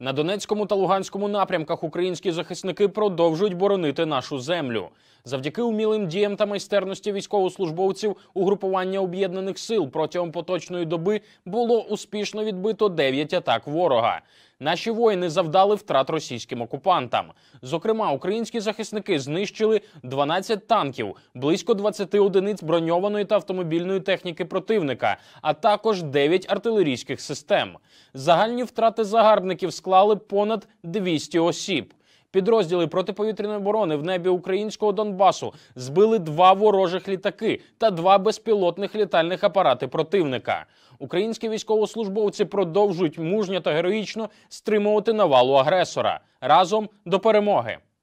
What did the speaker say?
На Донецькому та Луганському напрямках українські захисники продовжують боронити нашу землю. Завдяки умілим діям та майстерності військовослужбовців угрупування об'єднаних сил протягом поточної доби було успішно відбито 9 атак ворога. Наші воїни завдали втрат російським окупантам. Зокрема, українські захисники знищили 12 танків, близько 20 одиниць броньованої та автомобільної техніки противника, а також 9 артилерійських систем. Загальні втрати загарбників склали понад 200 осіб. Підрозділи протиповітряної оборони в небі українського Донбасу збили два ворожих літаки та два безпілотних літальних апарати противника. Українські військовослужбовці продовжують мужньо та героїчно стримувати навалу агресора разом до перемоги.